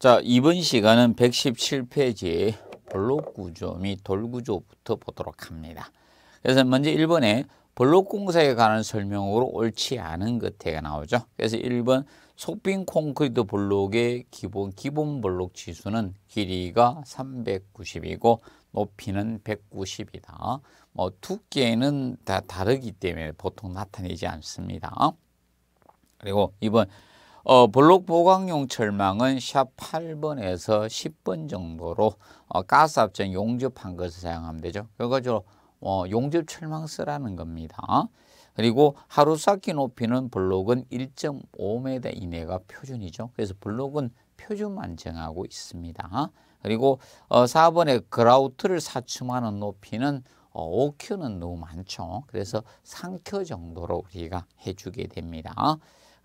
자, 이번 시간은 117페이지 블록 구조 및 돌구조부터 보도록 합니다. 그래서 먼저 1번에 블록 공사에 관한 설명으로 옳지 않은 것태가 나오죠. 그래서 1번 속빈 콘크리트 블록의 기본 기본 블록 지수는 길이가 390이고 높이는 190이다. 뭐 두께는 다 다르기 때문에 보통 나타내지 않습니다. 그리고 2번 어, 블록 보강용 철망은 샵 8번에서 10번 정도로 어, 가스 압정 용접한 것을 사용하면 되죠. 그래가지고 어, 용접 철망 쓰라는 겁니다. 그리고 하루 쌓기 높이는 블록은 1.5m 이내가 표준이죠. 그래서 블록은 표준만 정하고 있습니다. 그리고 어, 4번에 그라우트를 사춤하는 높이는 어, 5큐는 너무 많죠. 그래서 3큐 정도로 우리가 해주게 됩니다.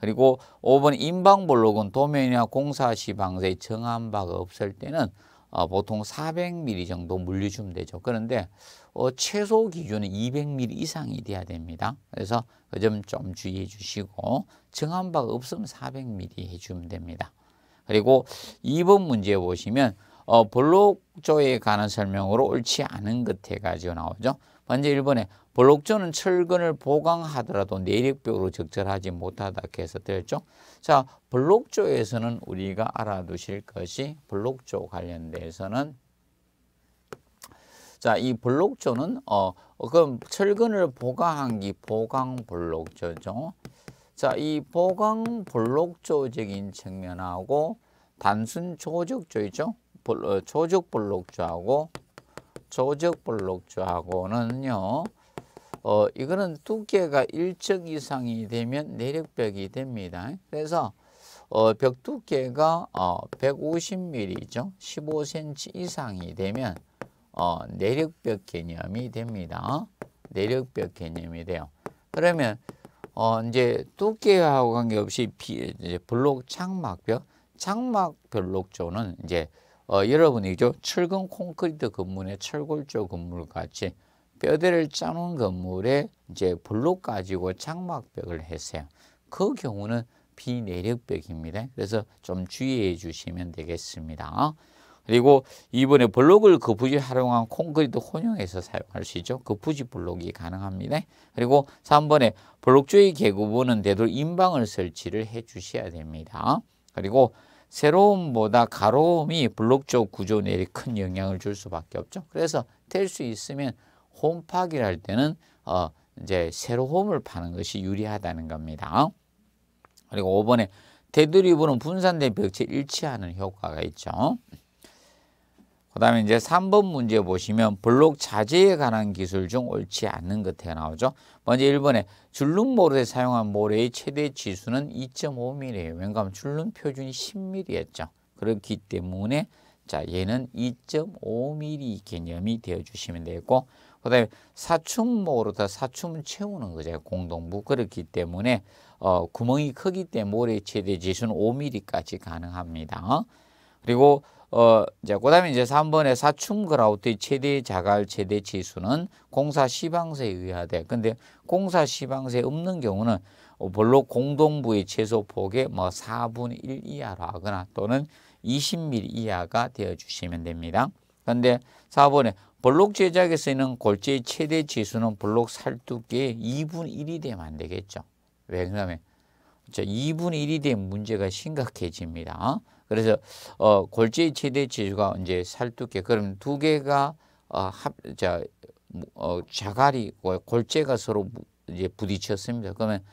그리고 5번 인방블록은 도면이나 공사 시방사 정한 바가 없을 때는 어, 보통 400mm 정도 물려주면 되죠. 그런데 어, 최소 기준은 200mm 이상이 돼야 됩니다. 그래서 그 점 좀 주의해 주시고 정한 바가 없으면 400mm 해주면 됩니다. 그리고 2번 문제 보시면 어, 블록조에 관한 설명으로 옳지 않은 것에 가지고 나오죠. 먼저 1번에 블록전은 철근을 보강하더라도 내력벽으로 적절하지 못하다 해석되었죠. 자, 블록조에서는 우리가 알아두실 것이 블록조 관련돼서는 자, 이 블록조는 어, 어 그럼 철근을 보강한 게 보강 블록조죠. 자, 이 보강 블록조적인 측면하고 단순 조적조 있죠. 어, 조적 블록조하고 조적 블록조하고는요. 어, 이거는 두께가 일정 이상이 되면 내력벽이 됩니다. 그래서 어, 벽 두께가 어, 150mm죠. 15cm 이상이 되면 어, 내력벽 개념이 됩니다. 내력벽 개념이 돼요. 그러면 어, 이제 두께하고 관계없이 비, 이제 블록 창막벽, 창막 별록조는 이제 어, 여러분이 죠 철근 콘크리트 건물의 철골조 건물 같이 뼈대를 짜놓은 건물에 이제 블록 가지고 장막벽을 했어요. 그 경우는 비내력벽입니다. 그래서 좀 주의해 주시면 되겠습니다. 그리고 이번에 블록을 그부지 활용한 콘크리트 혼용해서 사용할 수 있죠. 그부지 블록이 가능합니다. 그리고 3번에 블록주의 개구부는 되돌 인방을 설치를 해 주셔야 됩니다. 그리고 세로움보다 가로움이 블록 쪽 구조 내리큰 영향을 줄 수밖에 없죠. 그래서 될 수 있으면 홈 파기를 할 때는 어 이제 새로 홈을 파는 것이 유리하다는 겁니다. 그리고 5번에 테두리부 분산된 벽체 일치하는 효과가 있죠. 그 다음에 이제 3번 문제 보시면 블록 자재에 관한 기술 중 옳지 않는 것에 나오죠. 먼저 1번에 줄눈 모래에 사용한 모래의 최대 지수는 2.5mm예요. 왜냐하면 줄눈 표준이 10mm였죠. 그렇기 때문에 자 얘는 2.5mm 개념이 되어주시면 되겠고 그다음에 사춘모로다사춤 채우는 거죠 공동부 그렇기 때문에 어, 구멍이 크기 때문에 모래 최대 지수는 5mm까지 가능합니다. 어? 그리고 어, 이제 그다음에 이제 3번에 사춤 그라우트의 최대 자갈 최대 지수는 공사 시방세에 의하되 근데 공사 시방세 없는 경우는 별로 공동부의 최소 폭의 뭐 4분의 1 이하로 하거나 또는 20mm 이하가 되어 주시면 됩니다. 그데 4번에 블록 제작에서는 골재의 최대 지수는 블록 살뚝기의 2분 1이 되면 안 되겠죠. 왜 그러면 2분 1이 되면 문제가 심각해집니다. 어? 그래서 어, 골재의 최대 지수가 이제 살뚝기 그럼 두 개가 어, 합, 자, 어, 자갈이 골재가 서로 이제 부딪혔습니다. 그러면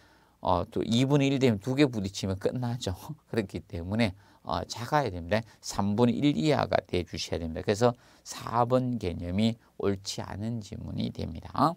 어, 또 2분의 이 되면 두 개 부딪히면 끝나죠. 그렇기 때문에 어, 작아야 됩니다. 3분의 1 이하가 돼 주셔야 됩니다. 그래서 4번 개념이 옳지 않은 지문이 됩니다.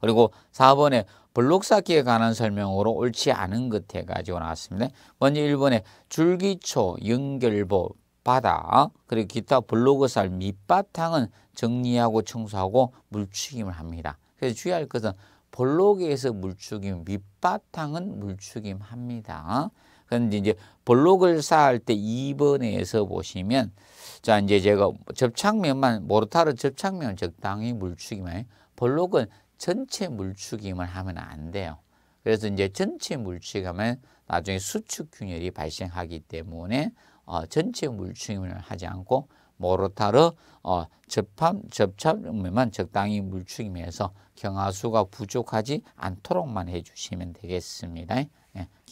그리고 4번에 블록 쌓기에 관한 설명으로 옳지 않은 것 해가지고 나왔습니다. 먼저 1번에 줄기초, 연결보, 바다, 그리고 기타 블로그 쌀 밑바탕은 정리하고 청소하고 물축임을 합니다. 그래서 주의할 것은 블로에서 물축임, 밑바탕은 물축임합니다. 그런데 이제 블록을 쌓을 때 2번에서 보시면 자 이제 제가 접착면만 모르타르 접착면 적당히 물추기만 해요. 블록은 전체 물추임을 하면 안 돼요. 그래서 이제 전체 물축하면 나중에 수축 균열이 발생하기 때문에 어, 전체 물추임을 하지 않고 모르타르 어, 접합, 접착면만 적당히 물추임해서 경화수가 부족하지 않도록만 해주시면 되겠습니다.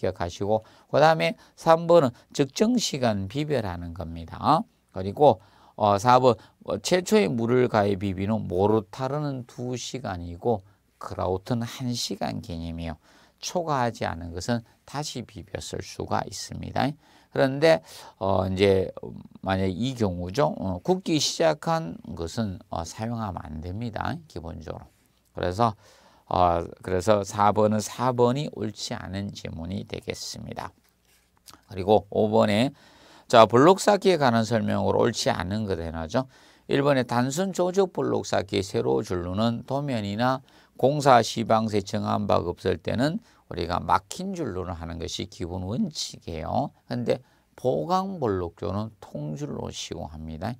기억하시고 그 다음에 3번은 적정시간 비벼라는 겁니다. 그리고 4번 어, 뭐 최초의 물을 가해 비비는 모르타르는 2시간이고 크라우트는 1시간 개념이요. 초과하지 않은 것은 다시 비볐을 수가 있습니다. 그런데 어 이제 만약 이 경우죠. 굳기 어, 시작한 것은 어, 사용하면 안 됩니다. 기본적으로. 그래서 어, 그래서 4번은 4번이 옳지 않은 질문이 되겠습니다. 그리고 5번에 자 블록 쌓기에 관한 설명으로 옳지 않은 것 해놔죠. 1번에 단순 조적 블록 쌓기 세로 줄로는 도면이나 공사 시방세 정한 바가 없을 때는 우리가 막힌 줄로를 하는 것이 기본 원칙이에요. 근데 보강 볼록조는 통줄로 시공합니다.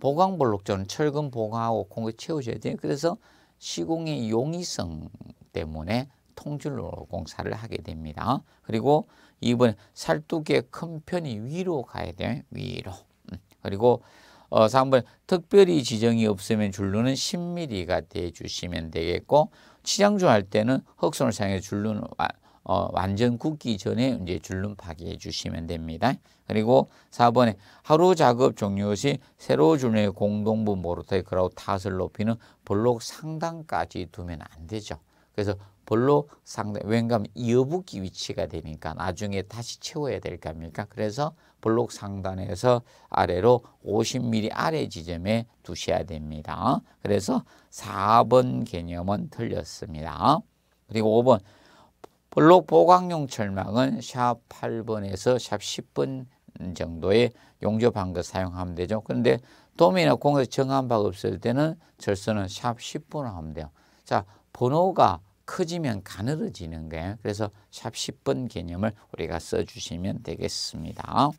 보강 볼록조는 철근 보강하고 공을 채우셔야 돼요. 그래서 시공의 용이성 때문에 통줄로 공사를 하게 됩니다. 그리고 이번 살뚝의 큰 편이 위로 가야 돼 위로. 음, 그리고 어, 3번 특별히 지정이 없으면 줄눈는 10mm가 돼주시면 되겠고 치장주 할 때는 흑손을 사용해 줄눈 아, 어, 완전 굳기 전에 이제 줄눈 파기해 주시면 됩니다. 그리고 4번에 하루 작업 종료 시 세로 줄의 공동부 모르터의 그라우 탓을 높이는 블록 상단까지 두면 안 되죠. 그래서 블록 상단, 왠가면 이어붙기 위치가 되니까 나중에 다시 채워야 될 겁니까? 그래서 블록 상단에서 아래로 50mm 아래 지점에 두셔야 됩니다. 그래서 4번 개념은 틀렸습니다. 그리고 5번 블록 보강용 철망은 샵 8번에서 샵 10번 정도의 용접한 거 사용하면 되죠. 그런데 도면나 공에서 정한 바가 없을 때는 절선은 샵 10번 하면 돼요. 자, 번호가 커지면 가늘어지는 거예요. 그래서 샵 10번 개념을 우리가 써주시면 되겠습니다.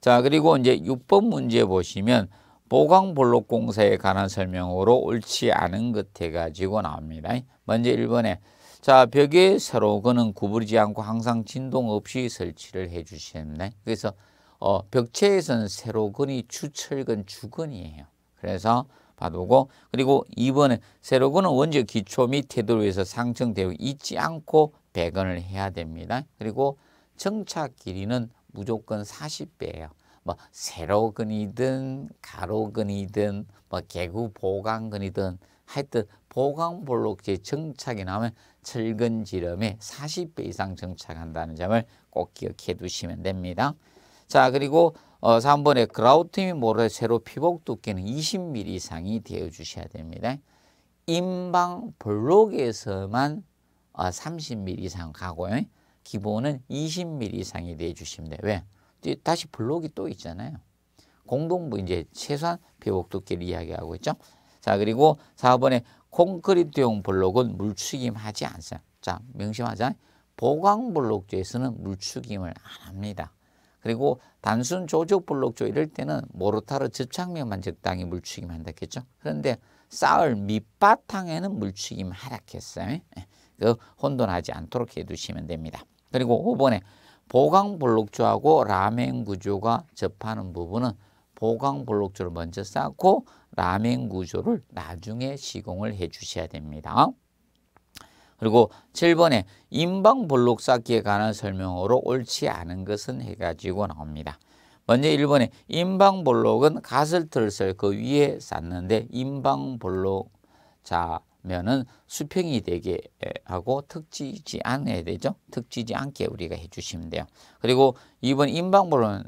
자, 그리고 이제 6번 문제 보시면 보강볼록공사에 관한 설명으로 옳지 않은 것 해가지고 나옵니다. 먼저 1번에 자, 벽에 새로 그는 구부리지 않고 항상 진동 없이 설치를 해 주셨네. 그래서 어, 벽체에서는 세로근이 주철근, 주근이에요. 그래서 봐두고 그리고 이번에 세로근은 원적 기초 및 태도를 위해서 상층 대우 잊지 않고 배근을 해야 됩니다. 그리고 정착 길이는 무조건 40배예요. 뭐 세로근이든 가로근이든 뭐 개구 보강근이든 하여튼 보강볼록지 정착이 나오면 철근지름에 40배 이상 정착한다는 점을 꼭 기억해 두시면 됩니다. 자 그리고 어, 3번에 그라우트미 모래 세로 피복 두께는 20mm 이상이 되어 주셔야 됩니다. 인방 볼록에서만 어, 30mm 이상 가고요. 기본은 20mm 이상이 되어 주시면 돼요. 왜? 다시 블록이 또 있잖아요. 공동부 이제 최소한 피복 두께를 이야기하고 있죠. 자 그리고 4번에 콘크리트용 블록은 물축임하지 않습니다. 자, 명심하자. 보강 블록조에서는 물축임을 안 합니다. 그리고 단순 조적 블록조 이럴 때는 모르타르 접착면만 적당히 물축임한다 했죠. 그런데 쌀 밑바탕에는 물축임 하락했어요. 그 혼돈하지 않도록 해두시면 됩니다. 그리고 5번에 보강 블록조하고 라멘 구조가 접하는 부분은 보강 블록조를 먼저 쌓고 라멘 구조를 나중에 시공을 해 주셔야 됩니다. 그리고 7번에 인방 볼록 쌓기에 관한 설명으로 옳지 않은 것은 해가지고 나옵니다. 먼저 1번에 인방 볼록은 가슬 틀을 그 위에 쌓는데 인방 볼록 자면은 수평이 되게 하고 특지지 않아야 되죠. 특지지 않게 우리가 해주시면 돼요. 그리고 2번 인방 볼록은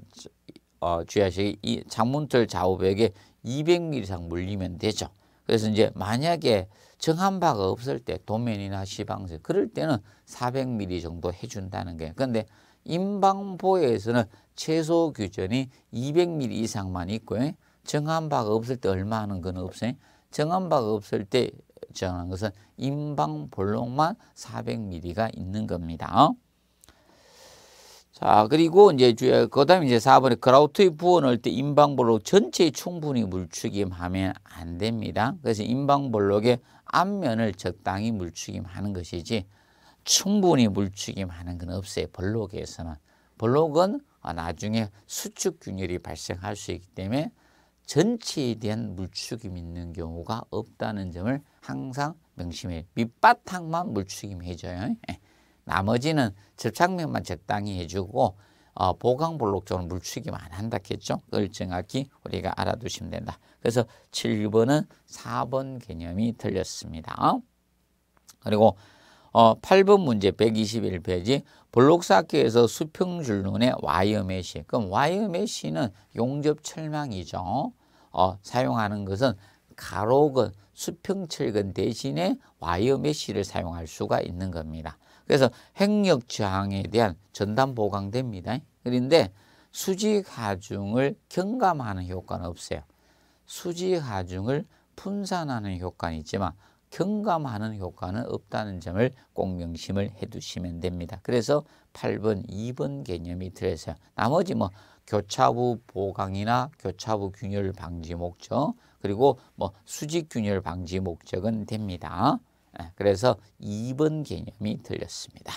어, 주의하시기 이 장문틀 좌우벽에 200mm 이상 물리면 되죠. 그래서 이제 만약에 정한 바가 없을 때 도면이나 시방석 그럴 때는 400mm 정도 해준다는 거예요. 그런데 임방보에서는 최소 규전이 200mm 이상만 있고 예? 정한 바가 없을 때 얼마 하는 건 없어요. 정한 바가 없을 때 정한 것은 임방볼록만 400mm가 있는 겁니다. 자, 아, 그리고 이제 주에 그다음에 이제 4번에 그라우트의 부어넣을 때 인방볼록 전체에 충분히 물축임하면 안 됩니다. 그래서 인방볼록의 앞면을 적당히 물축임하는 것이지 충분히 물축임하는 건 없어요. 블록에서는블록은 나중에 수축 균열이 발생할 수 있기 때문에 전체에 대한 물축임 있는 경우가 없다는 점을 항상 명심해 밑바탕만 물축임 해줘요. 예. 나머지는 접착면만 적당히 해주고 어, 보강블록 쪽은 물추기만 한다겠죠. 그걸 정확히 우리가 알아두시면 된다. 그래서 7번은 4번 개념이 틀렸습니다. 그리고 어, 8번 문제 121페이지 블록 쌓기에서 수평줄 눈에 와이어 메시 그럼 와이어 메시는 용접 철망이죠. 어, 사용하는 것은 가로근 수평철근 대신에 와이어 메시를 사용할 수가 있는 겁니다. 그래서 핵력 저항에 대한 전담 보강됩니다. 그런데 수지 하중을 경감하는 효과는 없어요. 수지 하중을 분산하는 효과는 있지만 경감하는 효과는 없다는 점을 꼭 명심을 해 두시면 됩니다. 그래서 8번, 2번 개념이 들어있요 나머지 뭐 교차부 보강이나 교차부 균열 방지 목적 그리고 뭐 수직 균열 방지 목적은 됩니다. 예, 그래서 2번 개념이 들렸습니다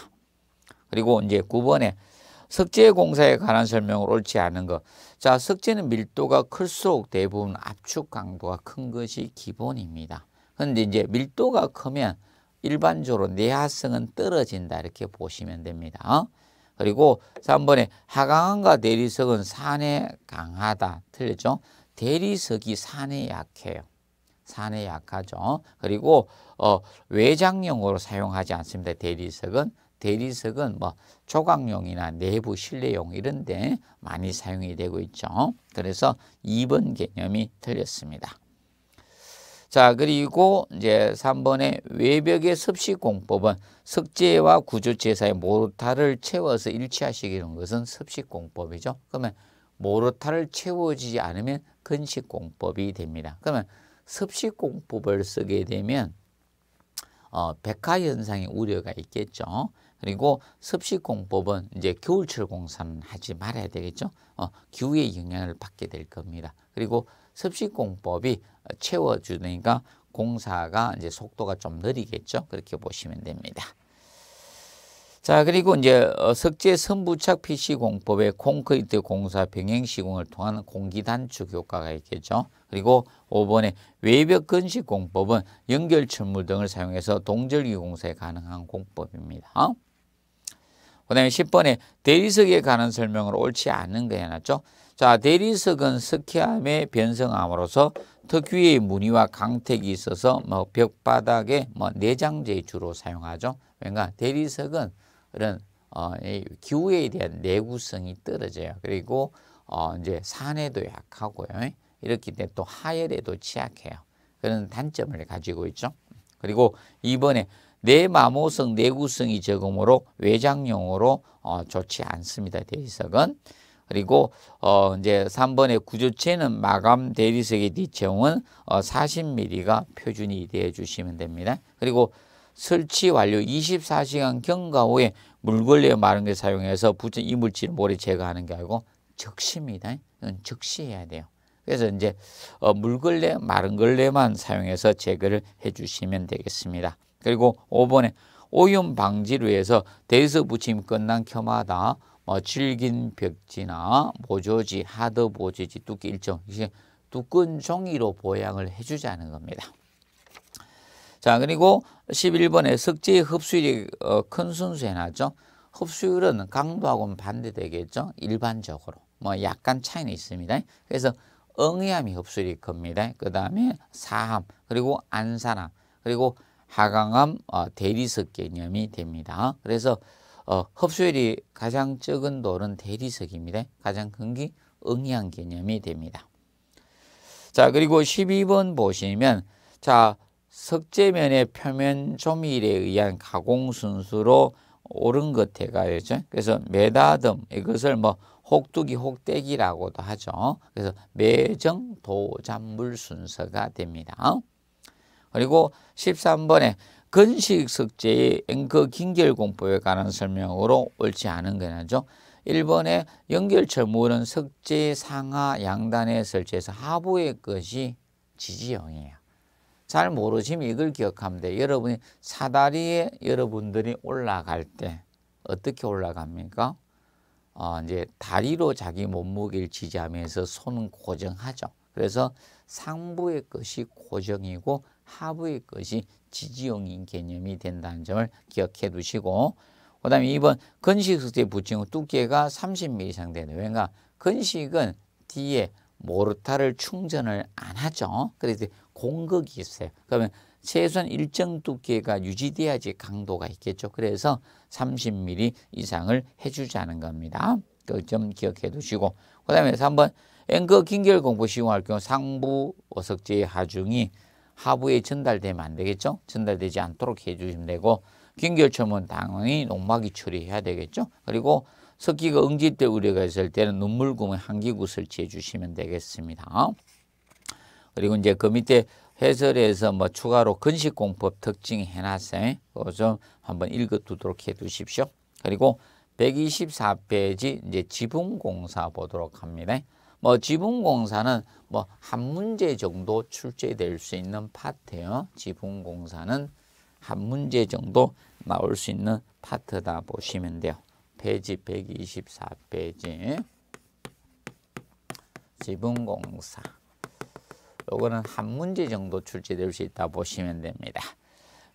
그리고 이제 9번에 석재 공사에 관한 설명을 옳지 않은 것. 자, 석재는 밀도가 클수록 대부분 압축 강도가 큰 것이 기본입니다. 그런데 이제 밀도가 크면 일반적으로 내화성은 떨어진다 이렇게 보시면 됩니다. 어? 그리고 3번에 하강과 대리석은 산에 강하다 틀렸죠. 대리석이 산에 약해요. 산에 약하죠. 그리고 어, 외장용으로 사용하지 않습니다. 대리석은 대리석은 뭐 조각용이나 내부 실내용 이런 데 많이 사용이 되고 있죠. 그래서 2번 개념이 틀렸습니다. 자, 그리고 이제 3번에 외벽의 습식 공법은 석재와 구조제사의 모르타를 채워서 일치하시기는 것은 습식 공법이죠. 그러면 모르타를 채워지지 않으면 근식 공법이 됩니다. 그러면 섭식공법을 쓰게 되면 어, 백화 현상의 우려가 있겠죠. 그리고 습식공법은 이제 겨울철 공사는 하지 말아야 되겠죠. 어, 기후의 영향을 받게 될 겁니다. 그리고 습식공법이 채워주니까 공사가 이제 속도가 좀 느리겠죠. 그렇게 보시면 됩니다. 자, 그리고 이제 어, 석재 선부착 PC 공법의 콘크리트 공사 병행 시공을 통한 공기 단축 효과가 있겠죠. 그리고 5번의 외벽 건식 공법은 연결 철물 등을 사용해서 동절기 공사에 가능한 공법입니다. 그 다음에 10번에 대리석에 관한 설명을 옳지 않은 거 해놨죠. 자, 대리석은 석회암의 변성암으로서 특유의 무늬와 강택이 있어서 뭐 벽바닥에 뭐 내장재 주로 사용하죠. 그러니까 대리석은 그런 어, 기후에 대한 내구성이 떨어져요. 그리고 어, 이제 산에도 약하고요. 이렇기 때문또 하열에도 취약해요. 그런 단점을 가지고 있죠. 그리고 이번에 내마모성 내구성이 적으로 외장용으로 어, 좋지 않습니다. 대리석은 그리고 어 이제 3번의 구조체는 마감 대리석의 뒷채용은 어 40mm가 표준이 되어 주시면 됩니다. 그리고 설치 완료 24시간 경과 후에 물걸레 마른 게 사용해서 부은 이물질 모래 제거하는 게 아니고 적시입니다. 이건 적시해야 돼요. 그래서 이제 어, 물걸레 마른 걸레만 사용해서 제거를 해주시면 되겠습니다. 그리고 5번에 오염 방지를 위해서 대서 부침 끝난 켜마다 뭐 질긴 벽지나 보조지 하드 보조지, 두께 일정 이게 두꺼운 종이로 보양을 해주자는 겁니다. 자, 그리고 11번에 석재의 흡수율이 어, 큰 순수에 나죠. 흡수율은 강도하고는 반대되겠죠. 일반적으로. 뭐 약간 차이는 있습니다. 그래서 응이암이 흡수율이 큽니다. 그 다음에 사암 그리고 안산암 그리고 하강암 어, 대리석 개념이 됩니다. 그래서 어, 흡수율이 가장 적은 돌은 대리석입니다. 가장 큰 게 응이한 개념이 됩니다. 자 그리고 12번 보시면 자 석재면의 표면 조밀에 의한 가공 순수로 옳은 것해가죠 그래서 매다듬 이것을 뭐 혹두기 혹대기라고도 하죠. 그래서 매정 도잔물 순서가 됩니다. 그리고 13번에 근식 석재의 앵커 긴결공포에 관한 설명으로 옳지 않은 거죠. 1번에 연결철물은 석재 상하 양단에 설치해서 하부의 것이 지지형이에요. 잘 모르시면 이걸 기억하면 돼요. 여러분이 사다리에 여러분들이 올라갈 때 어떻게 올라갑니까? 어, 이제 다리로 자기 몸무게를 지지하면서 손은 고정하죠. 그래서 상부의 것이 고정이고 하부의 것이 지지용인 개념이 된다는 점을 기억해 두시고 그 다음에 2번 근식 숙제 붙인 두께가 30mm 이상 되는 왜냐 그러니까 근식은 뒤에 모르타를 충전을 안 하죠. 그래서 공극이 있어요. 그러면 최소한 일정 두께가 유지돼야지 강도가 있겠죠. 그래서 30mm 이상을 해주자는 겁니다. 그좀 기억해 두시고 그 다음에 3번 앵커 긴결 공포 시공할 경우 상부 어석제의 하중이 하부에 전달되면 안 되겠죠. 전달되지 않도록 해주시면 되고 긴결첨은 당연히 농막이 처리해야 되겠죠. 그리고 석기가 응집대 우려가 있을 때는 눈물구멍 한기구 설치해 주시면 되겠습니다. 그리고 이제 그 밑에 해설에서 뭐 추가로 근식공법 특징 해놨어요. 좀 한번 읽어두도록 해두십시오. 그리고 124페이지 이제 지분공사 보도록 합니다. 뭐 지분공사는 뭐 한 문제 정도 출제될 수 있는 파트예요. 지분공사는 한 문제 정도 나올 수 있는 파트다 보시면 돼요. 페이지 124페이지 지분공사 요거는 한 문제 정도 출제될 수 있다 보시면 됩니다.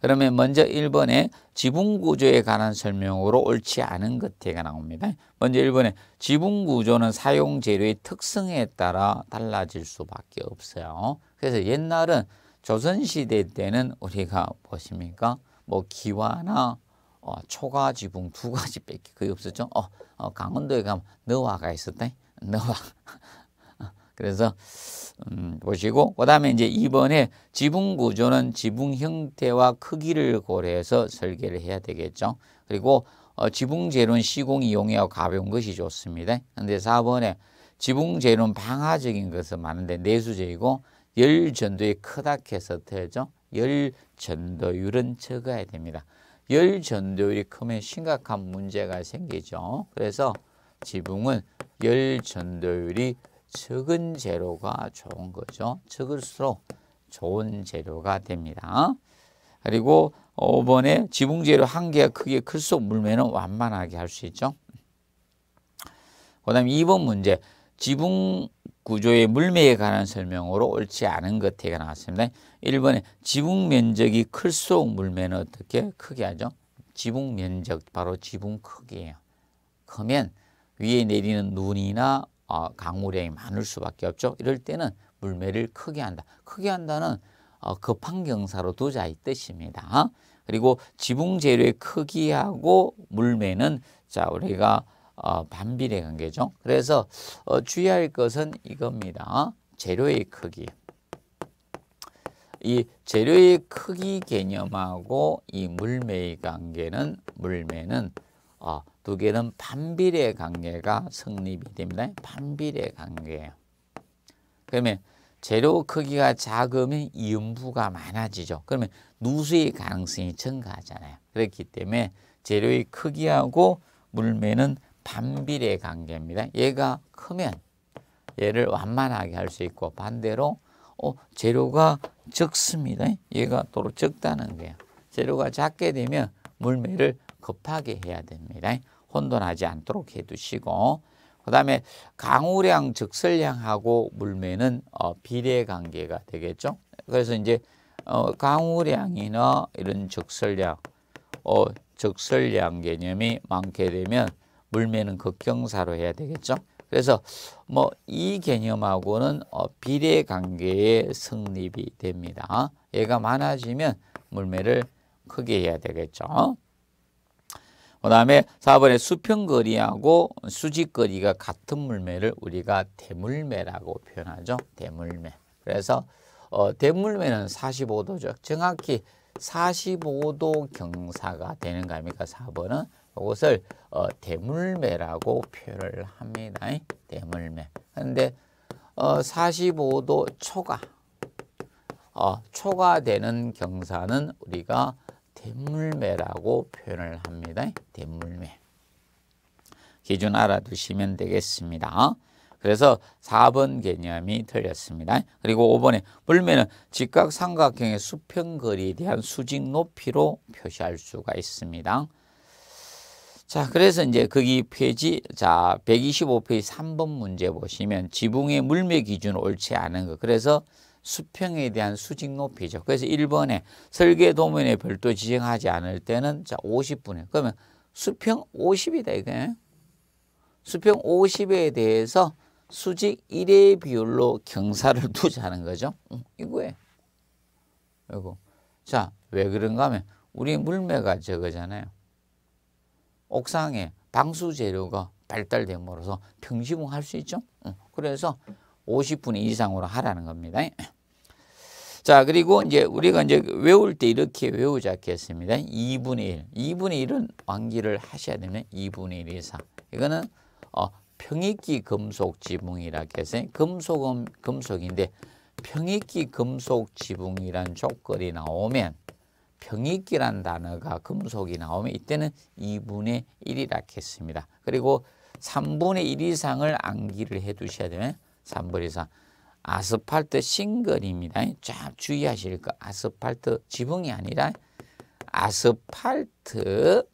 그러면 먼저 1번에 지분구조에 관한 설명으로 옳지 않은 것태가 나옵니다. 먼저 1번에 지분구조는 사용재료의 특성에 따라 달라질 수밖에 없어요. 그래서 옛날은 조선시대 때는 우리가 보십니까? 뭐 기와나 어, 초가 지붕 두 가지 뺏기 거의 없었죠. 어, 어 강원도에 가면 너화가 있었대. 너화. 그래서 음, 보시고 그다음에 이제 이번에 지붕 구조는 지붕 형태와 크기를 고려해서 설계를 해야 되겠죠. 그리고 어, 지붕 재료는 시공 이용해야 가벼운 것이 좋습니다. 근데 4번에 지붕 재료는 방화적인 것은 많은데 내수재이고열 전도에 크다 해서 되죠. 열 전도율은 적어야 됩니다. 열 전도율이 크면 심각한 문제가 생기죠. 그래서 지붕은 열 전도율이 적은 재료가 좋은 거죠. 적을수록 좋은 재료가 됩니다. 그리고 5번에 어, 지붕 재료 한 개가 크게 클수록 물매는 완만하게 할 수 있죠. 그 다음 2번 문제. 지붕 구조의 물매에 관한 설명으로 옳지 않은 것태가 나왔습니다. 1번에 지붕 면적이 클수록 물매는 어떻게 크게 하죠? 지붕 면적 바로 지붕 크기예요. 크면 위에 내리는 눈이나 어, 강우량이 많을 수밖에 없죠. 이럴 때는 물매를 크게 한다. 크게 한다는 어, 급한 경사로 두자의 뜻입니다. 그리고 지붕 재료의 크기하고 물매는 자 우리가 어, 반비례 관계죠. 그래서 어, 주의할 것은 이겁니다. 재료의 크기. 이 재료의 크기 개념하고 이 물매의 관계는 물매는 어, 두 개는 반비례 관계가 성립이 됩니다. 반비례 관계예요. 그러면 재료 크기가 작으면 이음부가 많아지죠. 그러면 누수의 가능성이 증가하잖아요. 그렇기 때문에 재료의 크기하고 물매는 반비례 관계입니다. 얘가 크면 얘를 완만하게 할 수 있고 반대로 어, 재료가 적습니다. 얘가 또 적다는 거예요. 재료가 작게 되면 물매를 급하게 해야 됩니다. 혼돈하지 않도록 해두시고 그 다음에 강우량, 적설량하고 물매는 어, 비례 관계가 되겠죠. 그래서 이제 어, 강우량이나 이런 적설량, 어, 적설량 개념이 많게 되면 물매는 극경사로 해야 되겠죠. 그래서 뭐 이 개념하고는 어, 비례 관계의 성립이 됩니다. 얘가 많아지면 물매를 크게 해야 되겠죠. 그 다음에 4번에 수평거리하고 수직거리가 같은 물매를 우리가 대물매라고 표현하죠. 대물매. 그래서 어, 대물매는 45도죠. 정확히 45도 경사가 되는 거니까 4번은 이것을 어, 대물매라고 표현을 합니다. 대물매. 그런데 어, 45도 초과, 어, 초과되는 경사는 우리가 대물매라고 표현을 합니다. 대물매. 기준 알아두시면 되겠습니다. 그래서 4번 개념이 틀렸습니다. 그리고 5번에 물매는 직각삼각형의 수평거리에 대한 수직 높이로 표시할 수가 있습니다. 자, 그래서 이제 거기 페이지, 자, 125페이지 3번 문제 보시면 지붕의 물매 기준 옳지 않은 거. 그래서 수평에 대한 수직 높이죠. 그래서 1번에 설계 도면에 별도 지정하지 않을 때는 자, 50분에. 그러면 수평 50이다, 이게. 수평 50에 대해서 수직 1의 비율로 경사를 두자는 거죠. 응, 이거예요. 이거. 자, 왜 그런가 하면 우리 물매가 저거잖아요. 옥상에 방수 재료가 발달됨으로써 평지붕할 수 있죠. 그래서 50분 이상으로 하라는 겁니다. 자, 그리고 이제 우리가 이제 외울 때 이렇게 외우지 않겠습니다. 2분의 1. 2분의 1은 완기를 하셔야 되는 2분의 1 이상. 이거는 어, 평익기 금속 지붕이라 했어요. 금속은 금속인데 평익기 금속 지붕이란 조건이 나오면 병익기란 단어가 금속이 그 나오면 이때는 2분의 1이라 했습니다. 그리고 3분의 1 이상을 암기를 해 두셔야 되면 3분 이상 아스팔트 싱글입니다. 참 주의하실 거 아스팔트 지붕이 아니라 아스팔트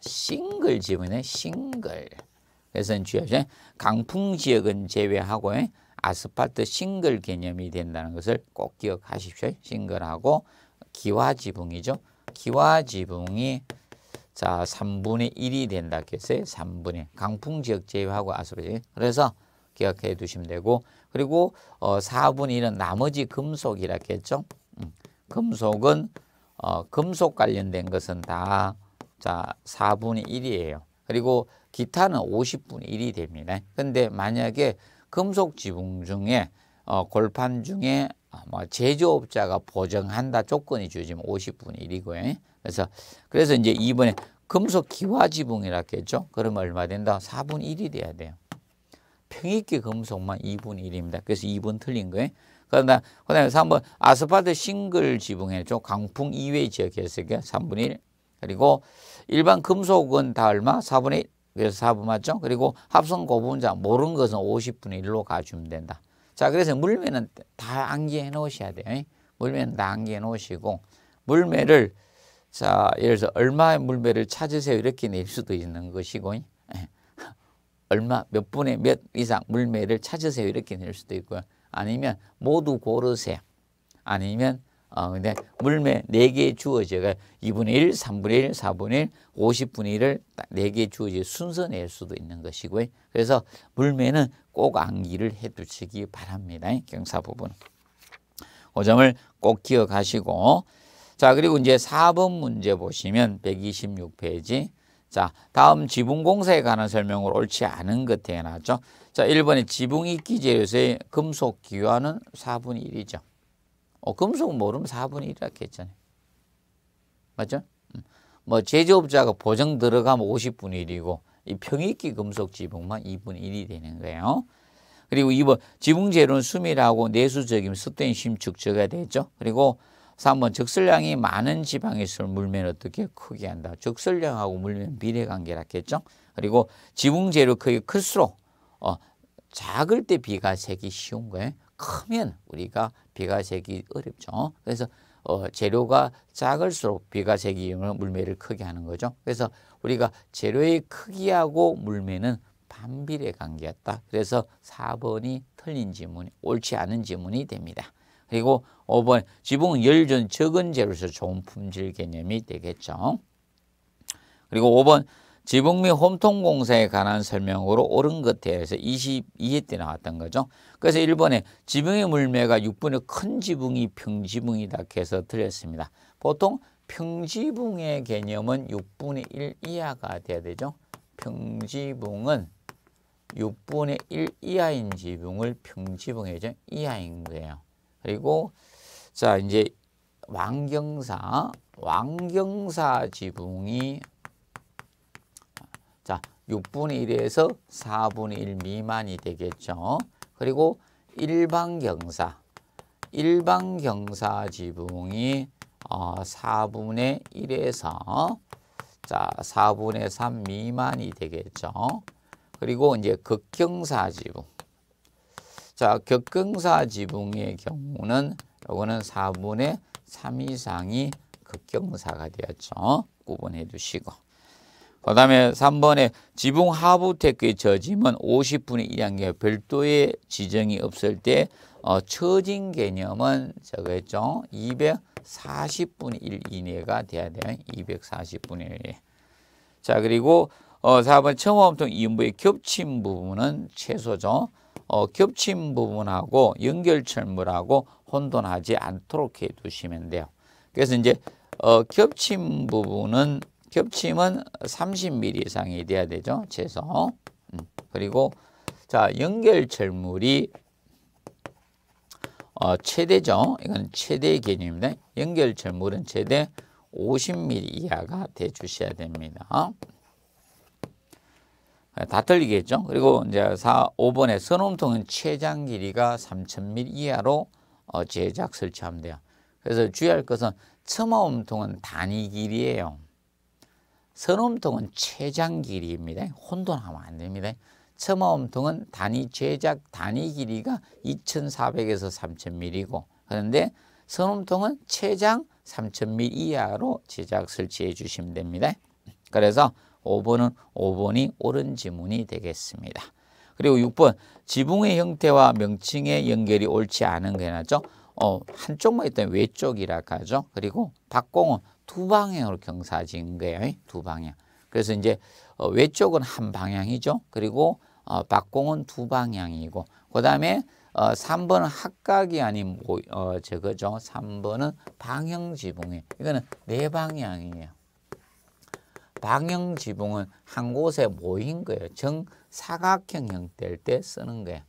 싱글 지붕에 싱글 그래서 주의하셔야 강풍 지역은 제외하고 아스팔트 싱글 개념이 된다는 것을 꼭 기억하십시오. 싱글하고 기와지붕이죠. 기와지붕이 자 3분의 1이 된다 했어요. 3분의 강풍 지역 제외하고 아수르지. 그래서 기억해 두시면 되고 그리고 어, 4분의 1은 나머지 금속이라 했죠. 음, 금속은 어, 금속 관련된 것은 다 자, 4분의 1이에요. 그리고 기타는 50분의 1이 됩니다. 근데 만약에 금속 지붕 중에 어, 골판 중에 어, 뭐 제조업자가 보증한다 조건이 주어지면 50분의 1이고요. 그래서 그래서 이제 이번에 금속 기화 지붕이라고 했죠. 그러면 얼마 된다? 4분 1이 돼야 돼요. 평익기 금속만 2분 1입니다. 그래서 2분 틀린 거예요. 그러나 그다음에 3번 아스팔트 싱글 지붕에는 강풍 이외 지역이었 3분 1. 그리고 일반 금속은 다 얼마? 4분의 1. 그래서 4분 맞죠? 그리고 합성 고분자 모르는 것은 50분의 1로 가주면 된다. 자, 그래서 물매는 다 암기해 놓으셔야 돼요. 물매는 다 암기해 놓으시고 물매를 자, 예를 들어서 얼마의 물매를 찾으세요 이렇게 낼 수도 있는 것이고 예. 얼마 몇 분의 몇 이상 물매를 찾으세요 이렇게 낼 수도 있고요. 아니면 모두 고르세요. 아니면 어, 근데 물매 4개 주어져가 2분의 그러니까 1, 3분의 1, 4분의 1, 50분의 1을 4개 주어져 순서 낼 수도 있는 것이고요. 그래서 물매는 꼭 암기를 해두시기 바랍니다. 경사 부분. 그 점을 꼭 기억하시고 자 그리고 이제 4번 문제 보시면 126페이지 자 다음 지붕공사에 관한 설명을 옳지 않은 것 대해놨죠. 자 1번에 지붕익기 재료에서의 금속 기화는 4분의 1이죠. 어, 금속 모르면 4분의 1이라고 했잖아요. 맞죠? 음. 뭐 제조업자가 보정 들어가면 50분의 1이고 이 평익기 금속 지붕만 2분의 1이 되는 거예요. 그리고 2번 지붕 재료는 수밀하고 내수적임 습된 심축제가 되죠. 그리고 3번 적설량이 많은 지방에 있으면 물면 어떻게 크게 한다. 적설량하고 물면 비례 관계라겠죠. 그리고 지붕 재료 크기 클수록 어, 작을 때 비가 새기 쉬운 거예요. 크면 우리가 비가 새기 어렵죠. 그래서 어, 재료가 작을수록 비가 새기면 물매를 크게 하는 거죠. 그래서 우리가 재료의 크기하고 물매는 반비례 관계였다. 그래서 4번이 틀린 지문이 옳지 않은 지문이 됩니다. 그리고 5번 지붕 은 열전 적은 재료에서 좋은 품질 개념이 되겠죠. 그리고 5번 지붕 및 홈통 공사에 관한 설명으로 옳은 것에 대해서 22회 때 나왔던 거죠. 그래서 1번에 지붕의 물매가 6분의 큰 지붕이 평지붕이다 해서 틀렸습니다. 보통 평지붕의 개념은 6분의 1 이하가 돼야 되죠. 평지붕은 6분의 1 이하인 지붕을 평지붕의 이하인 거예요. 그리고 자 이제 왕경사 왕경사 지붕이 자 6분의 1에서 4분의 1 미만이 되겠죠. 그리고 일반경사 일반경사 지붕이 어, 4분의 1에서 자 4분의 3 미만이 되겠죠. 그리고 이제 극경사 지붕. 자 극경사 지붕의 경우는 요거는 4분의 3 이상이 극경사가 되었죠. 구분해 두시고. 그 다음에 3번에 지붕 하부 테크의 저짐은 50분의 1단계 별도의 지정이 없을 때 어, 처진 개념은 저거였죠. 200 40분의 1 이내가 돼야 돼요. 240분의 1. 자, 그리고 어, 4번 청화음통 이음부의 겹친 부분은 최소죠. 어, 겹친 부분하고 연결철물하고 혼돈하지 않도록 해두시면 돼요. 그래서 이제 어, 겹친 부분은 겹침은 30mm 이상이 돼야 되죠. 최소. 음, 그리고 자 연결철물이 어, 최대죠. 이건 최대 개념입니다. 연결철 물은 최대 50mm 이하가 대주셔야 됩니다. 다 틀리겠죠. 그리고 이제 4, 5번에 선홈통은 최장 길이가 3000mm 이하로 어, 제작 설치하면 돼요. 그래서 주의할 것은 첨화홈통은 단위 길이에요. 선홈통은 최장 길이입니다. 혼돈하면 안 됩니다. 처마음통은 단위 제작 단위 길이가 2400에서 3000mm이고 그런데 선음통은 최장 3000mm 이하로 제작 설치해 주시면 됩니다. 그래서 5번은 5번이 옳은 지문이 되겠습니다. 그리고 6번 지붕의 형태와 명칭의 연결이 옳지 않은 게 나죠. 어, 한쪽만 있다면 외쪽이라 하죠. 그리고 박공은 두 방향으로 경사 진 거예요. 두 방향. 그래서 이제 어, 외쪽은 한 방향이죠. 그리고 어, 박공은 두 방향이고 그 다음에 어, 3번은 합각이 아닌 뭐, 어, 저거죠. 3번은 방향지붕이에요. 이거는 네 방향이에요. 방향지붕은 한 곳에 모인 거예요. 정사각형 형태일 때 쓰는 거예요.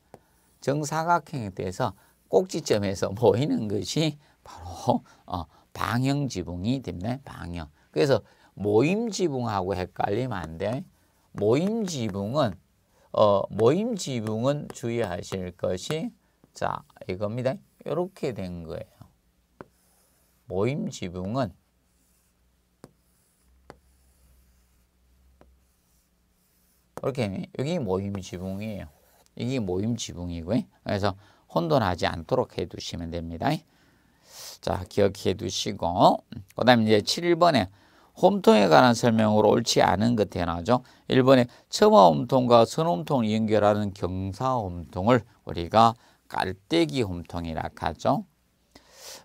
정사각형 형태에서 꼭지점에서 모이는 것이 바로 어, 방향지붕이 됩니다. 방향. 그래서 모임지붕하고 헷갈리면 안 돼. 모임지붕은 어, 모임 지붕은 주의하실 것이 자 이겁니다. 이렇게 된 거예요. 모임 지붕은 이렇게 여기 모임 지붕이에요. 이게 모임 지붕이고요. 그래서 혼돈하지 않도록 해두시면 됩니다. 자 기억해 두시고 그다음 이제 7번에 홈통에 관한 설명으로 옳지 않은 것 대나죠. 1번에 첨화홈통과 선홈통 연결하는 경사홈통을 우리가 깔때기 홈통이라 하죠.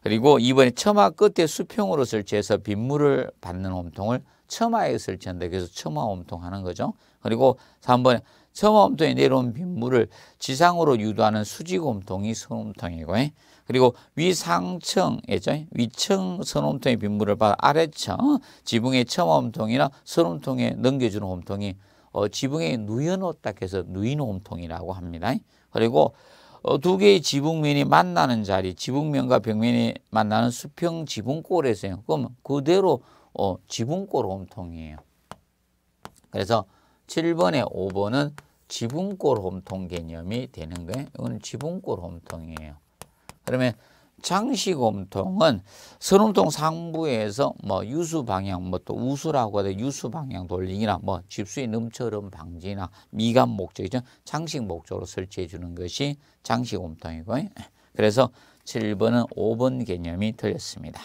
그리고 2번에 첨화 끝에 수평으로 설치해서 빗물을 받는 홈통을 첨화에 설치한다. 그래서 첨화홈통 하는 거죠. 그리고 3번에 첨화홈통에 내려온 빗물을 지상으로 유도하는 수직홈통이 선홈통이고 그리고 위상층 위층 선홈통의 빗물을 받아 아래층 어, 지붕의 처음홈통이나 선홈통에 넘겨주는 홈통이 어, 지붕의 누여놓다 해서 누인 홈통이라고 합니다. 그리고 어, 두 개의 지붕면이 만나는 자리, 지붕면과 벽면이 만나는 수평 지붕골에서요. 그럼 그대로 어, 지붕골 홈통이에요. 그래서 7번에 5번은 지붕골 홈통 개념이 되는 거예요. 이거 지붕골 홈통이에요. 그러면 장시곰통은 선음통 상부에서 뭐 유수 방향 뭐 또 우수라고 하되 유수 방향 돌링이나 뭐 집수의 넘처럼 방지나 미간 목적이죠. 장식 목적으로 설치해 주는 것이 장시곰통이고 요 그래서 7번은 5번 개념이 틀렸습니다.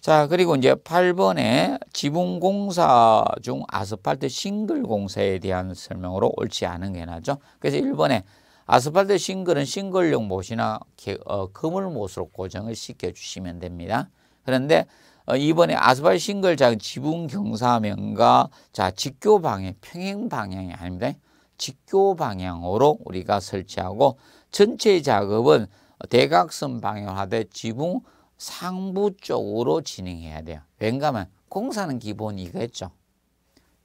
자, 그리고 이제 8번에 지붕 공사 중 아스팔트 싱글 공사에 대한 설명으로 옳지 않은 게 나죠. 그래서 1번에 아스팔트 싱글은 싱글용 못이나 금을 어, 못으로 고정을 시켜주시면 됩니다. 그런데 어, 이번에 아스팔트 싱글 자 지붕 경사면과 자 직교 방향 평행 방향이 아닙니다. 직교 방향으로 우리가 설치하고 전체 작업은 대각선 방향하되 지붕 상부 쪽으로 진행해야 돼요. 왠가면 공사는 기본이겠죠.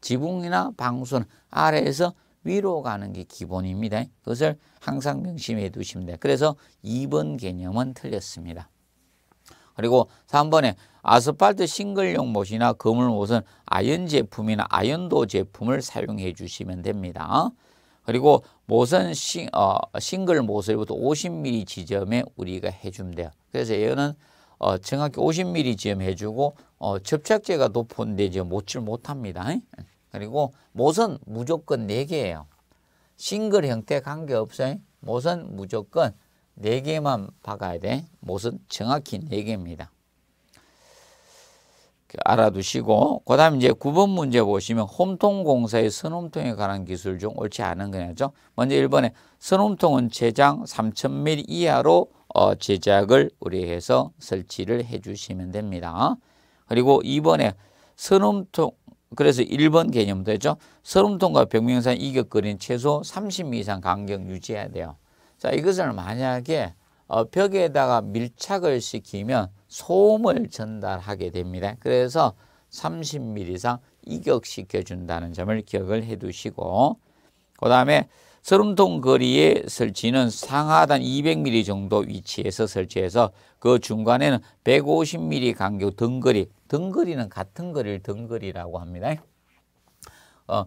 지붕이나 방수는 아래에서 위로 가는 게 기본입니다. 그것을 항상 명심해 두시면 돼요. 그래서 2번 개념은 틀렸습니다. 그리고 3번에 아스팔트 싱글용 못이나 검물못은 아연 제품이나 아연도 제품을 사용해 주시면 됩니다. 그리고 모은 싱, 어, 싱글 못을부터 50mm 지점에 우리가 해주면 돼요. 그래서 얘는 어, 정확히 50mm 지점 해주고 어, 접착제가 높은데 못질 못합니다. 그리고 못은 무조건 4개예요. 싱글 형태 관계없어요. 모선 무조건 4개만 박아야 돼. 모선 정확히 4개입니다. 그 알아두시고 그 다음 이제 9번 문제 보시면 홈통공사의 선홈통에 관한 기술 중 옳지 않은 거냐죠. 먼저 1번에 선홈통은 제장 3000mm 이하로 어, 제작을 의뢰해서 설치를 해주시면 됩니다. 그리고 2번에 선홈통 그래서 1번 개념 되죠. 서름통과 병명산 이격거리는 최소 30m 이상 간격 유지해야 돼요. 자, 이것을 만약에 어, 벽에다가 밀착을 시키면 소음을 전달하게 됩니다. 그래서 30mm 이상 이격시켜 준다는 점을 기억을 해 두시고 그다음에 서름통 거리에 설치는 상하단 200mm 정도 위치에서 설치해서 그 중간에는 150mm 간격 등거리 등거리는 같은 거리를 덩거리라고 합니다. 어,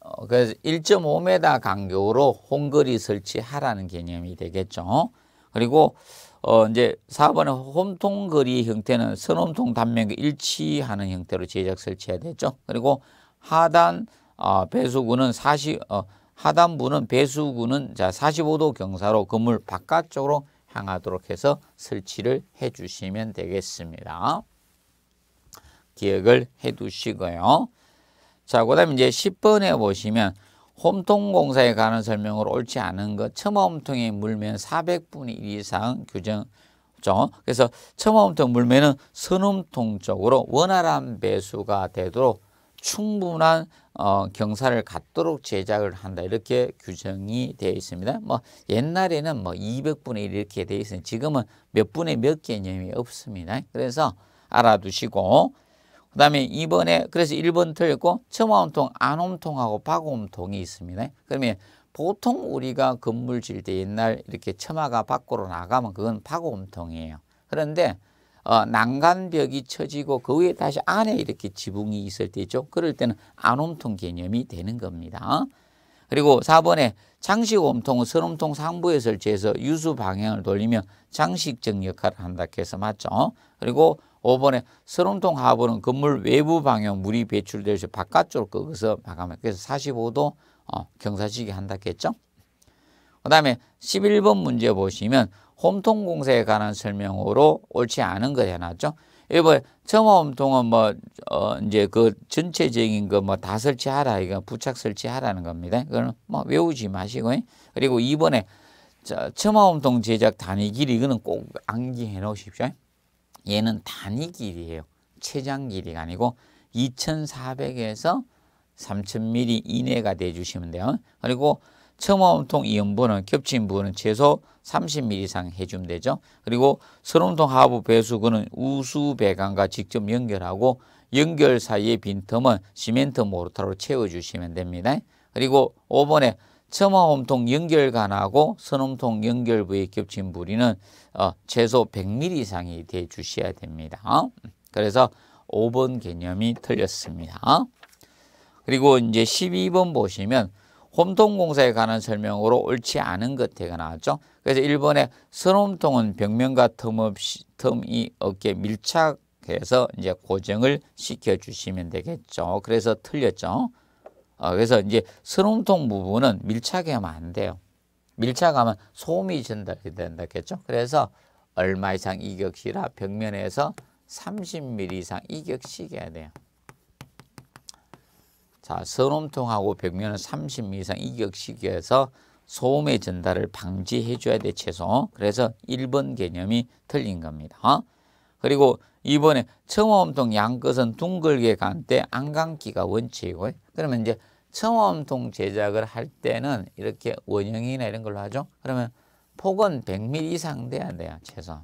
어 그래서 1.5m 간격으로 홈거리 설치하라는 개념이 되겠죠. 그리고 어 이제 4번의 홈통 거리 형태는 선홈통 단면과 일치하는 형태로 제작 설치해야 되죠. 그리고 하단 어, 배수구는 40 어, 하단부는 배수구는 자 45도 경사로 건물 바깥쪽으로 향하도록 해서 설치를 해 주시면 되겠습니다. 기억을 해 두시고요. 자, 그 다음에 이제 10번에 보시면 홈통공사에 관한 설명으로 옳지 않은 것, 첨화홈통에 물면 400분의 1 이상 규정, 죠 그래서 첨화홈통 물면은 선음통 쪽으로 원활한 배수가 되도록 충분한 어, 경사를 갖도록 제작을 한다 이렇게 규정이 되어 있습니다. 뭐 옛날에는 뭐 200분의 1 이렇게 되어 있으니 지금은 몇 분의 몇 개념이 없습니다. 그래서 알아두시고 그 다음에 2번에 그래서 1번 틀렸고 처마음통, 안음통하고 박음통이 있습니다. 그러면 보통 우리가 건물 질 때 옛날 이렇게 처마가 밖으로 나가면 그건 박음통이에요. 그런데 어, 난간벽이 쳐지고 그 위에 다시 안에 이렇게 지붕이 있을 때 있죠. 그럴 때는 안음통 개념이 되는 겁니다. 그리고 4번에 장식음통은 선음통 상부에 설치해서 유수 방향을 돌리며 장식적 역할을 한다 해서 맞죠. 그리고 5번에 설움통 하부는 건물 외부 방향 물이 배출될 수 바깥쪽으로 꺾서 그, 마감해. 그래서 45도 어, 경사지게 한다겠죠? 그 다음에 11번 문제 보시면 홈통 공사에 관한 설명으로 옳지 않은 걸 해놨죠. 이번처화홈통은 뭐, 뭐, 어, 이제 그 전체적인 거 뭐 다 설치하라. 이거 부착 설치하라는 겁니다. 그거는 뭐 외우지 마시고. 그리고 2번에 자, 첨화홈통 제작 단위 길이 이거는 꼭 암기해 놓으십시오. 얘는 단위 길이에요. 최장 길이가 아니고 2400에서 3000mm 이내가 돼주시면 돼요. 그리고 처음통 이음부는 겹친 부분은 최소 30mm 이상 해주면 되죠. 그리고 선음통 하부 배수구는 우수 배관과 직접 연결하고 연결 사이의 빈틈은 시멘트 모르타로 채워주시면 됩니다. 그리고 5번에 점화홈통 연결관하고 선홈통 연결 부에 겹친 부리는 어, 최소 100mm 이상이 돼 주셔야 됩니다. 어? 그래서 5번 개념이 틀렸습니다. 그리고 이제 12번 보시면 홈통 공사에 관한 설명으로 옳지 않은 것태가 나왔죠. 그래서 1번에 선홈통은 벽면과 틈 없이, 틈이 없게 밀착해서 이제 고정을 시켜주시면 되겠죠. 그래서 틀렸죠. 아, 그래서 이제 스놈통 부분은 밀착이 하면 안 돼요. 밀착하면 소음이 전달이 된다겠죠. 그래서 얼마 이상 이격시라 벽면에서 30mm 이상 이격시켜야 돼요. 자, 선음통하고 벽면은 30mm 이상 이격시켜서 소음의 전달을 방지해 줘야 돼 최소. 그래서 1번 개념이 틀린 겁니다. 어? 그리고 이번에 청음통 양끝은 둥글게 간때 안감기가 원칙이고요. 그러면 이제 청엄통 제작을 할 때는 이렇게 원형이나 이런 걸로 하죠. 그러면 폭은 100mm 이상 돼야 돼요. 최소.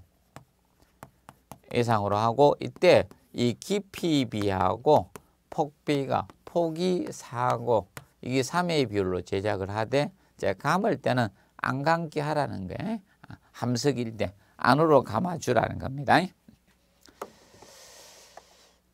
이상으로 하고 이때 이 깊이비하고 폭비가 폭이 4고 이게 3의 비율로 제작을 하되 제 감을 때는 안 감기 하라는 게 아, 함석일 때 안으로 감아주라는 겁니다.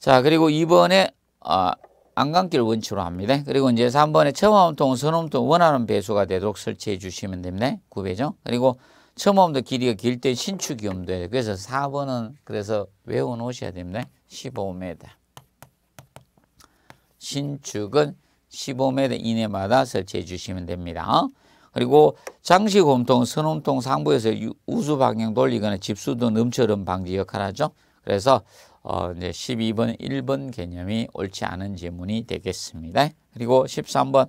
자 그리고 이번에 어, 안감길 원칙로 합니다. 그리고 이제 3번에 처음음통, 선음통 원하는 배수가 되도록 설치해 주시면 됩니다. 구배죠 그리고 처음음도 길이가 길 때 신축이 엄도예 그래서 4번은 그래서 외워 놓으셔야 됩니다. 15m. 신축은 15m 이내마다 설치해 주시면 됩니다. 그리고 장식홈통, 선홈통 상부에서 우수 방향 돌리거나 집수도 넘처럼 방지 역할을 하죠. 그래서 어, 이제 12번 1번 개념이 옳지 않은 질문이 되겠습니다. 그리고 13번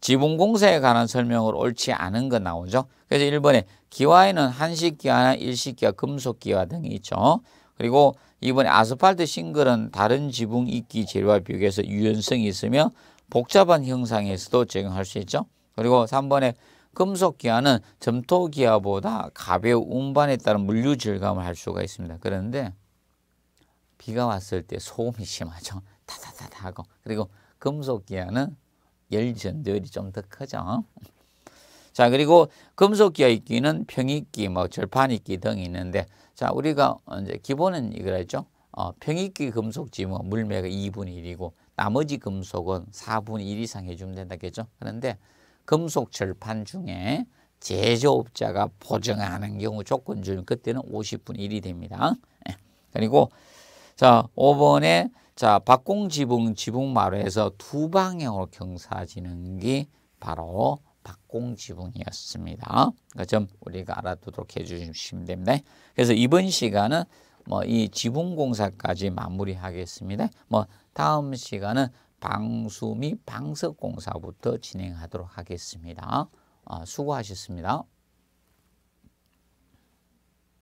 지분공사에 관한 설명으로 옳지 않은 거 나오죠. 그래서 1번에 기와에는 한식기와나 일식기와 금속기와 등이 있죠. 그리고 이번에 아스팔트 싱글은 다른 지붕 입기 재료와 비교해서 유연성이 있으며 복잡한 형상에서도 적용할 수 있죠. 그리고 3번에 금속기아는 점토기아보다 가벼운 운반에 따른 물류 질감을할 수가 있습니다. 그런데 비가 왔을 때 소음이 심하죠. 다다다다 하고 그리고 금속 기아는 열 전도율이 좀 더 크죠. 자 그리고 금속 기아 있기는 평익기, 뭐 절판익기 등이 있는데 자 우리가 이제 기본은 이거랬죠. 어, 평익기 금속지 뭐 물매가 2분의 1이고 나머지 금속은 4분의 1 이상 해주면 된다겠죠. 그런데 금속 절판 중에 제조업자가 보증하는 경우 조건 중 그때는 50분의 1이 됩니다. 예. 그리고 자, 5번에 자, 박공 지붕 지붕 마루에서 두 방향으로 경사지는 게 바로 박공 지붕이었습니다. 그러니까 좀 우리가 알아두도록 해 주시면 됩니다. 그래서 이번 시간은 뭐 이 지붕 공사까지 마무리하겠습니다. 뭐 다음 시간은 방수 및 방석 공사부터 진행하도록 하겠습니다. 어, 수고하셨습니다.